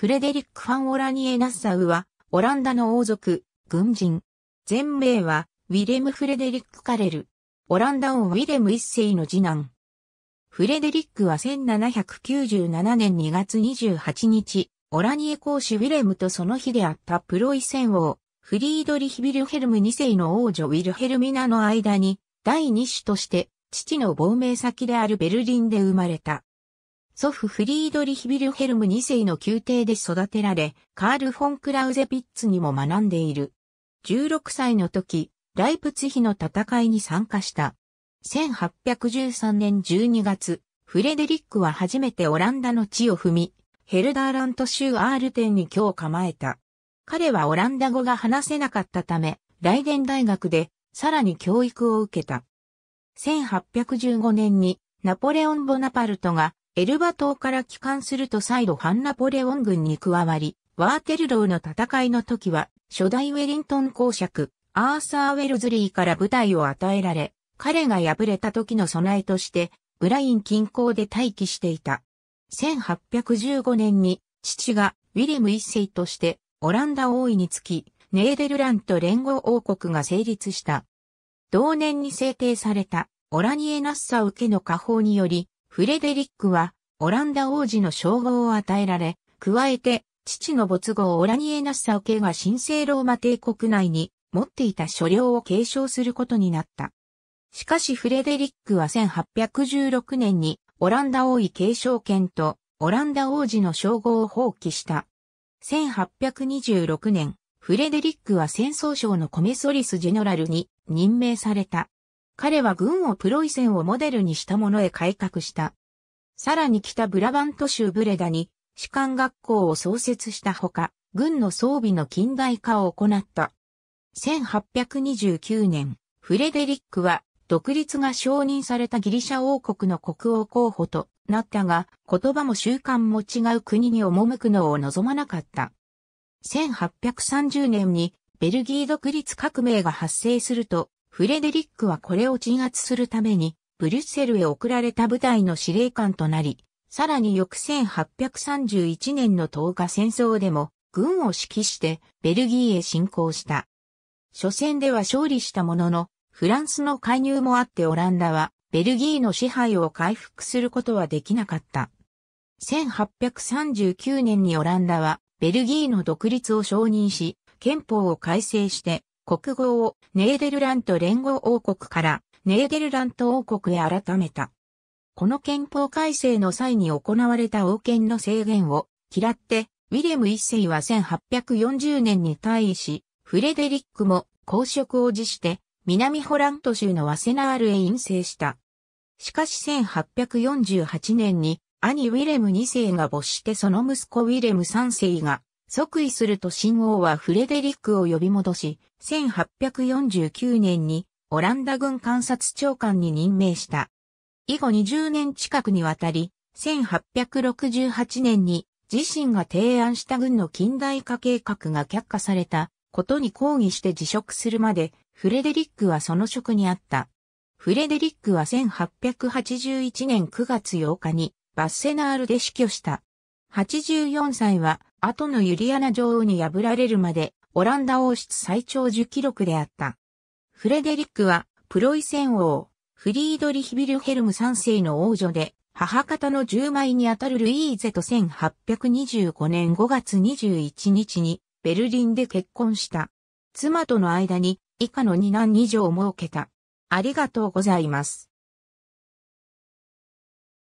フレデリック・ファン・オラニエ・ナッサウは、オランダの王族、軍人。全名は、ウィレム・フレデリック・カレル。オランダ王ウィレム一世の次男。フレデリックは1797年2月28日、オラニエ公使ウィレムとその日であったプロイセン王、フリードリヒ・ビルヘルム2世の王女ウィルヘルミナの間に、第二子として、父の亡命先であるベルリンで生まれた。祖父フリードリヒ・ビルヘルム2世の宮廷で育てられ、カール・フォン・クラウゼ・ピッツにも学んでいる。16歳の時、ライプツヒの戦いに参加した。1813年12月、フレデリックは初めてオランダの地を踏み、ヘルダーラント州アールテンに今日構えた。彼はオランダ語が話せなかったため、ライデン大学でさらに教育を受けた。1815年にナポレオン・ボナパルトがエルバ島から帰還すると再度ハンナポレオン軍に加わり、ワーテルローの戦いの時は、初代ウェリントン公爵、アーサー・ウェルズリーから部隊を与えられ、彼が敗れた時の備えとして、ブライン近郊で待機していた。1815年に、父がウィリム一世として、オランダ王位につき、ネーデルラント連合王国が成立した。同年に制定された、オラニエ・ナッサ受けの下方により、フレデリックは、オランダ王子の称号を与えられ、加えて、父の没後オラニエナッサオ家が神聖ローマ帝国内に持っていた所領を継承することになった。しかしフレデリックは1816年にオランダ王位継承権とオランダ王子の称号を放棄した。1826年、フレデリックは戦争省のコメソリス・ジェノラルに任命された。彼は軍をプロイセンをモデルにしたものへ改革した。さらに北ブラバント州ブレダに士官学校を創設したほか、軍の装備の近代化を行った。1829年、フレデリックは独立が承認されたギリシャ王国の国王候補となったが、言葉も習慣も違う国に赴くのを望まなかった。1830年にベルギー独立革命が発生すると、フレデリックはこれを鎮圧するために、ブリュッセルへ送られた部隊の司令官となり、さらに翌1831年の10日戦争でも、軍を指揮してベルギーへ侵攻した。初戦では勝利したものの、フランスの介入もあってオランダはベルギーの支配を回復することはできなかった。1839年にオランダはベルギーの独立を承認し、憲法を改正して国号をネーデルラント連合王国からネーデルラント王国へ改めた。この憲法改正の際に行われた王権の制限を嫌って、ウィレム一世は1840年に退位し、フレデリックも公職を辞して、南ホラント州のワセナールへ陰性した。しかし1848年に兄ウィレム2世が没してその息子ウィレム3世が即位すると新王はフレデリックを呼び戻し、1849年にオランダ軍監察長官に任命した。以後20年近くにわたり、1868年に自身が提案した軍の近代化計画が却下されたことに抗議して辞職するまで、フレデリックはその職にあった。フレデリックは1881年9月8日にバッセナールで死去した。84歳は後のユリアナ女王に破られるまで、オランダ王室最長寿記録であった。フレデリックは、プロイセン王、フリードリヒビルヘルム3世の王女で、母方の10枚にあたるルイーゼと1825年5月21日にベルリンで結婚した。妻との間に以下の二男二女を設けた。ありがとうございます。